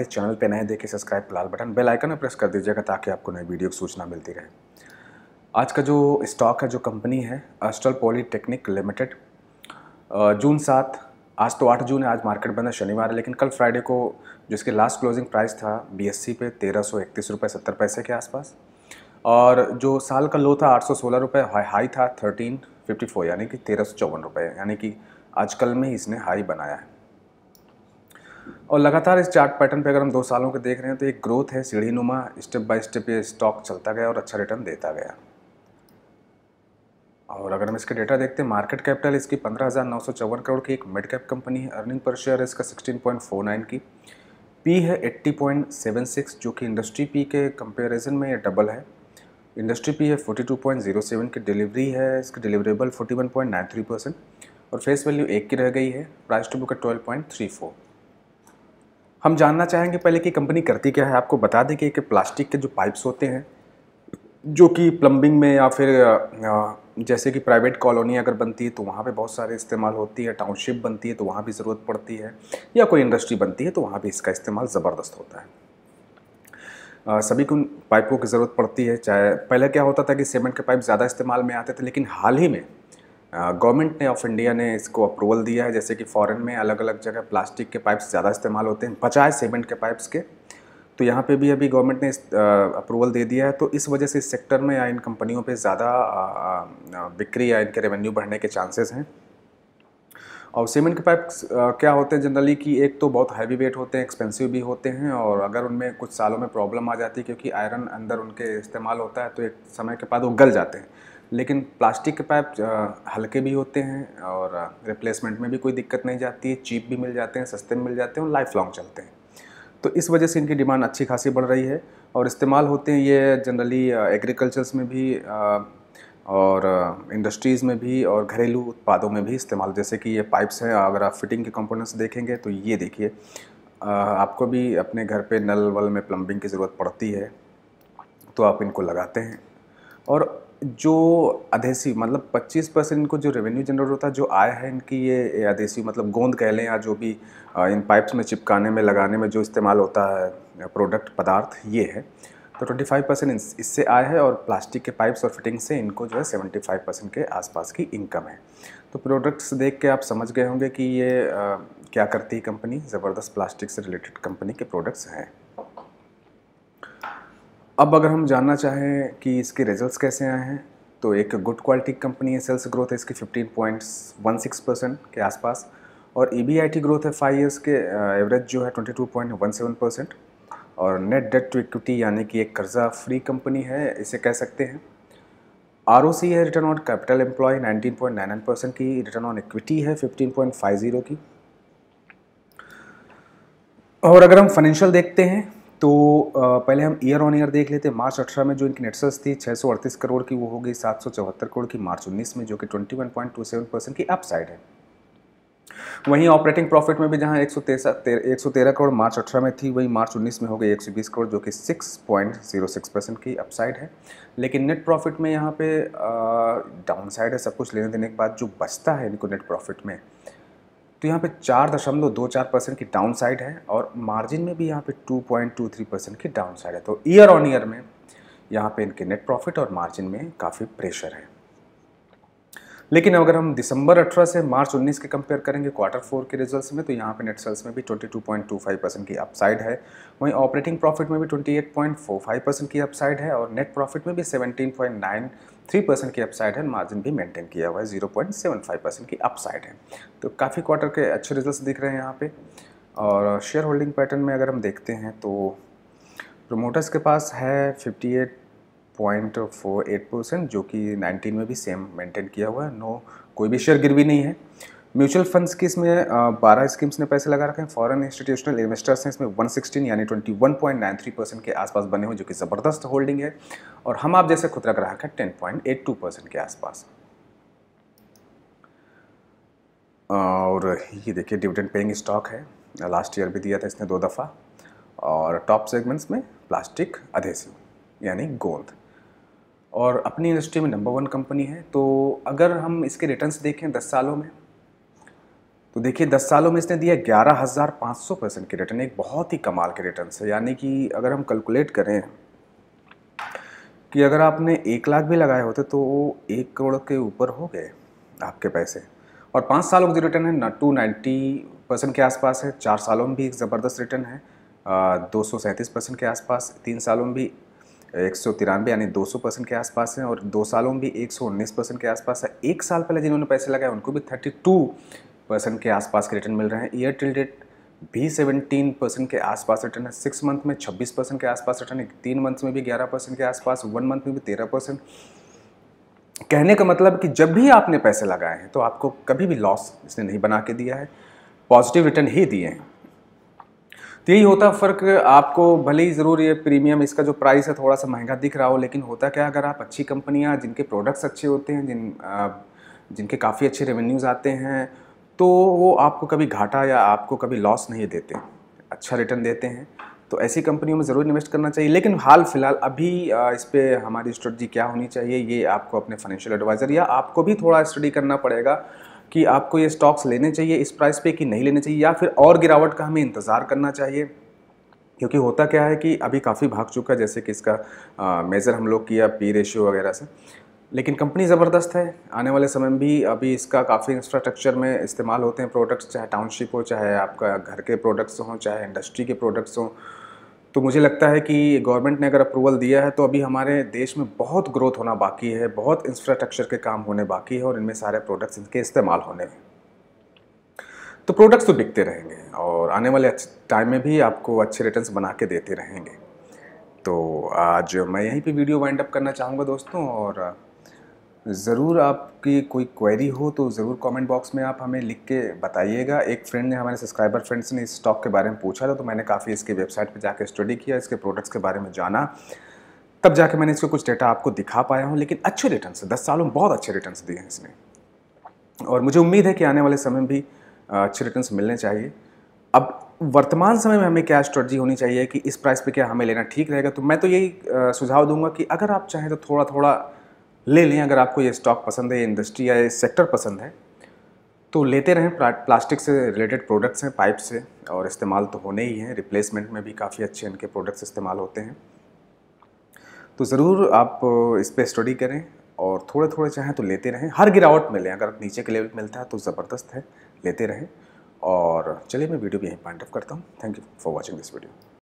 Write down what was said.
इस चैनल पर नए देखे सब्सक्राइब लाल बटन बेल आइकन में प्रेस कर दीजिएगा ताकि आपको नई वीडियो की सूचना मिलती रहे आज का जो स्टॉक है जो कंपनी है अस्टल पॉलीटेक्निक लिमिटेड जून सात आज तो आठ जून है आज मार्केट बंद है शनिवार है लेकिन कल फ्राइडे को जिसके लास्ट क्लोजिंग प्राइस था बी पे तेरह सौ इकतीस रुपये सत्तर पैसे के आसपास और जो साल का लो था आठ सौ सोलह रुपये हाई था थर्टीन फिफ्टी फोर यानी कि तेरह सौ चौवन रुपये यानी कि आजकल में ही इसने हाई बनाया है और लगातार इस चार्ट पैटर्न पे अगर हम दो सालों के देख रहे हैं तो एक ग्रोथ है सीढ़ी नुमा स्टेप बाय स्टेप ये स्टॉक चलता गया और अच्छा रिटर्न देता गया और अगर हम इसके डेटा देखते हैं मार्केट कैपिटल इसकी पंद्रह हज़ार नौ सौ चौवन करोड़ की एक मिड कैप कंपनी है अर्निंग पर शेयर है इसका सिक्सटीन पॉइंट फोर नाइन की पी है एट्टी पॉइंट सेवन सिक्स जो कि इंडस्ट्री पी के कंपेरिजन में ये डबल है इंडस्ट्री पी है forty two point zero seven की डिलीवरी है इसकी deliverable forty one point nine three percent और फेस वैल्यू एक की रह गई है प्राइस टू बुक है ट्वेल्व पॉइंट थ्री फोर हम जानना चाहेंगे पहले कि कंपनी करती क्या है आपको बता दें कि एक प्लास्टिक के जो पाइप्स होते हैं जो कि प्लम्बिंग में या फिर जैसे कि प्राइवेट कॉलोनी अगर बनती है तो वहाँ पे बहुत सारे इस्तेमाल होती है टाउनशिप बनती है तो वहाँ भी ज़रूरत पड़ती है या कोई इंडस्ट्री बनती है तो वहाँ भी इसका इस्तेमाल ज़बरदस्त होता है सभी को पाइपों की ज़रूरत पड़ती है चाहे पहले क्या होता था कि सीमेंट के पाइप ज़्यादा इस्तेमाल में आते थे लेकिन हाल ही में गवर्नमेंट ने ऑफ इंडिया ने इसको अप्रूवल दिया है जैसे कि फॉरेन में अलग अलग जगह प्लास्टिक के पाइप्स ज़्यादा इस्तेमाल होते हैं बजाय सीमेंट के पाइप्स के तो यहाँ पे भी अभी गवर्नमेंट ने अप्रूवल दे दिया है तो इस वजह से इस सेक्टर में या इन कंपनियों पे ज़्यादा बिक्री या इनके रेवेन्यू बढ़ने के चांसेस हैं और सीमेंट के पाइप क्या होते हैं जनरली कि एक तो बहुत हैवी वेट होते हैं एक्सपेंसिव भी होते हैं और अगर उनमें कुछ सालों में प्रॉब्लम आ जाती है क्योंकि आयरन अंदर उनके इस्तेमाल होता है तो एक समय के बाद वो गल जाते हैं लेकिन प्लास्टिक के पाइप हल्के भी होते हैं और रिप्लेसमेंट में भी कोई दिक्कत नहीं जाती है चीप भी मिल जाते हैं सस्ते में मिल जाते हैं और लाइफ लॉन्ग चलते हैं तो इस वजह से इनकी डिमांड अच्छी खासी बढ़ रही है और इस्तेमाल होते हैं ये जनरली एग्रीकल्चर्स में भी और इंडस्ट्रीज़ में भी और घरेलू उत्पादों में भी इस्तेमाल जैसे कि ये पाइप्स हैं अगर आप फिटिंग के कंपोनेंट्स देखेंगे तो ये देखिए आपको भी अपने घर पे नल वल में प्लम्बिंग की ज़रूरत पड़ती है तो आप इनको लगाते हैं और जो अधेसिव मतलब 25 परसेंट इनको जो रेवेन्यू जनरेट होता है जो आया है इनकी ये अधेसिव मतलब गोंद कह लें या जो भी इन पाइप्स में चिपकाने में लगाने में जो इस्तेमाल होता है प्रोडक्ट पदार्थ ये है तो 25 परसेंट इससे आय है और प्लास्टिक के पाइप्स और फिटिंग से इनको जो है 75 परसेंट के आसपास की इनकम है तो प्रोडक्ट्स देख के आप समझ गए होंगे कि ये आ, क्या करती है कंपनी ज़बरदस्त प्लास्टिक से रिलेटेड कंपनी के प्रोडक्ट्स हैं अब अगर हम जानना चाहें कि इसके रिजल्ट्स कैसे आए हैं तो एक गुड क्वालिटी कंपनी है सेल्स ग्रोथ है इसकी सिक्स परसेंट के आसपास और E B I T growth है फाइव ईयर्स के एवरेज जो है twenty two point one seven percent और नेट डेट टू इक्विटी यानी कि एक कर्जा फ्री कंपनी है इसे कह सकते हैं आर ओ सी है return on capital employ nineteen point nine nine percent की रिटर्न ऑन इक्विटी है फिफ्टीन पॉइंट फाइव जीरो की और अगर हम फाइनेंशियल देखते हैं तो पहले हम ईयर ऑन ईयर देख लेते हैं मार्च अठारह में जो इनकी नेटसेल्स थी छः करोड़ की वो हो गई सात करोड़ की मार्च उन्नीस में जो कि ट्वेंटी परसेंट की अपसाइड है वहीं ऑपरेटिंग प्रॉफिट में भी जहां एक सौ तेरह करोड़ मार्च अठारह में थी वहीं मार्च उन्नीस में हो गई 120 करोड़ जो कि 6.06 परसेंट की अपसाइड है लेकिन नेट प्रॉफिट में यहां पे डाउनसाइड है सब कुछ लेने देने के बाद जो बचता है इनको नेट प्रॉफिट में तो यहाँ पे चार दशमलव दो चार परसेंट की डाउन साइड है और मार्जिन में भी यहाँ पे two point two three percent की डाउन साइड है तो ईयर ऑन ईयर में यहाँ पे इनके नेट प्रॉफिट और मार्जिन में काफ़ी प्रेशर है लेकिन अगर हम दिसंबर 18 से मार्च 19 के कंपेयर करेंगे क्वार्टर फोर के रिजल्ट्स में तो यहाँ पे नेट सेल्स में भी 22.25 परसेंट की अपसाइड है वहीं ऑपरेटिंग प्रॉफिट में भी 28.45 परसेंट की अपसाइड है और नेट प्रॉफिट में भी 17.93 परसेंट की अपसाइड है मार्जिन भी मेंटेन किया हुआ है जीरो परसेंट की अपसाइड है तो काफ़ी क्वार्टर के अच्छे रिजल्ट दिख रहे हैं यहाँ पर और शेयर होल्डिंग पैटर्न में अगर हम देखते हैं तो प्रोमोटर्स के पास है fifty point four eight percent जो कि नाइनटीन में भी सेम मेंटेन किया हुआ है नो कोई भी शेयर गिरवी नहीं है म्यूचुअल फंड्स की इसमें बारह स्कीम्स ने पैसे लगा रखे हैं फॉरेन इंस्टीट्यूशनल इन्वेस्टर्स हैं इसमें 116 यानी 21.93 परसेंट के आसपास बने हुए जो कि ज़बरदस्त होल्डिंग है और हम आप जैसे खुदरा ग्राहक हैं टू परसेंट के आसपास और ये देखिए डिविडेंड पेइंग स्टॉक है लास्ट ईयर भी दिया था इसने दो दफ़ा और टॉप सेगमेंट्स में प्लास्टिक अधेसिव यानी गोंद और अपनी इंडस्ट्री में नंबर वन कंपनी है तो अगर हम इसके रिटर्न्स देखें दस सालों में तो देखिए दस सालों में इसने दिया ग्यारह हज़ार पाँच सौ परसेंट के रिटर्न एक बहुत ही कमाल के रिटर्न है यानी कि अगर हम कैलकुलेट करें कि अगर आपने एक लाख भी लगाए होते तो वो एक करोड़ के ऊपर हो गए आपके पैसे और पाँच सालों का जो रिटर्न है ना टू नाइन्टी परसेंट के आसपास है चार सालों में भी एक ज़बरदस्त रिटर्न है दो सौ सैंतीस परसेंट के आसपास तीन सालों में भी एक सौ तिरानवे यानी दो सौ परसेंट के आसपास हैं और दो सालों में भी एक सौ उन्नीस परसेंट के आसपास है एक साल पहले जिन्होंने पैसे लगाए उनको भी थर्टी टू परसेंट के आसपास के रिटर्न मिल रहे हैं ईयर टिल डेट भी सेवनटीन परसेंट के आसपास रिटर्न है सिक्स मंथ में छब्बीस परसेंट के आसपास रिटर्न है तीन मंथ में भी ग्यारह परसेंट के आसपास वन मंथ में भी तेरह परसेंट कहने का मतलब कि जब भी आपने पैसे लगाए हैं तो आपको कभी भी लॉस इसने नहीं बना के दिया है पॉजिटिव रिटर्न ही दिए हैं तो यही होता फ़र्क आपको भले ही ज़रूर ये प्रीमियम इसका जो प्राइस है थोड़ा सा महंगा दिख रहा हो लेकिन होता क्या अगर आप अच्छी कंपनियाँ जिनके प्रोडक्ट्स अच्छे होते हैं जिन जिनके काफ़ी अच्छे रेवेन्यूज़ आते हैं तो वो आपको कभी घाटा या आपको कभी लॉस नहीं देते अच्छा रिटर्न देते हैं तो ऐसी कंपनियों में ज़रूर इन्वेस्ट करना चाहिए लेकिन हाल फिलहाल अभी इस पर हमारी स्ट्रेटजी क्या होनी चाहिए ये आपको अपने फाइनेंशियल एडवाइज़र या आपको भी थोड़ा स्टडी करना पड़ेगा कि आपको ये स्टॉक्स लेने चाहिए इस प्राइस पे कि नहीं लेने चाहिए या फिर और गिरावट का हमें इंतज़ार करना चाहिए क्योंकि होता क्या है कि अभी काफ़ी भाग चुका है जैसे कि इसका मेज़र हम लोग किया पी रेशियो वगैरह से लेकिन कंपनी ज़बरदस्त है आने वाले समय में भी अभी इसका काफ़ी इंफ्रास्ट्रक्चर में इस्तेमाल होते हैं प्रोडक्ट्स चाहे टाउनशिप हो चाहे आपका घर के प्रोडक्ट्स हों चाहे इंडस्ट्री के प्रोडक्ट्स हों तो मुझे लगता है कि गवर्नमेंट ने अगर अप्रूवल दिया है तो अभी हमारे देश में बहुत ग्रोथ होना बाकी है बहुत इंफ्रास्ट्रक्चर के काम होने बाकी है और इनमें सारे प्रोडक्ट्स इनके इस्तेमाल होने हैं तो प्रोडक्ट्स तो बिकते रहेंगे और आने वाले टाइम में भी आपको अच्छे रिटर्न्स बना के देते रहेंगे तो आज मैं यहीं पे वीडियो वाइंड अप करना चाहूँगा दोस्तों और ज़रूर आपकी कोई क्वेरी हो तो ज़रूर कमेंट बॉक्स में आप हमें लिख के बताइएगा एक फ्रेंड ने हमारे सब्सक्राइबर फ्रेंड्स ने इस स्टॉक के बारे में पूछा था तो मैंने काफ़ी इसके वेबसाइट पे जाके स्टडी किया इसके प्रोडक्ट्स के बारे में जाना तब जाके मैंने इसको कुछ डेटा आपको दिखा पाया हूँ लेकिन अच्छे रिटर्न से दस सालों में बहुत अच्छे रिटर्न दिए हैं इसने और मुझे उम्मीद है कि आने वाले समय में भी अच्छे रिटर्न मिलने चाहिए अब वर्तमान समय में हमें क्या स्ट्रेटजी होनी चाहिए कि इस प्राइस पे क्या हमें लेना ठीक रहेगा तो मैं तो यही सुझाव दूंगा कि अगर आप चाहें तो थोड़ा थोड़ा ले लें अगर आपको ये स्टॉक पसंद है इंडस्ट्री या ये सेक्टर पसंद है तो लेते रहें प्लास्टिक से रिलेटेड प्रोडक्ट्स हैं पाइप से और इस्तेमाल तो होने ही हैं रिप्लेसमेंट में भी काफ़ी अच्छे इनके प्रोडक्ट्स इस्तेमाल होते हैं तो ज़रूर आप इस पर स्टडी करें और थोड़े थोड़े चाहें तो लेते रहें हर गिरावट में लें अगर नीचे के लेवल मिलता है तो ज़बरदस्त है लेते रहें और चलिए मैं वीडियो भी यहीं पॉइंट ऑफ करता हूँ thank you for watching this video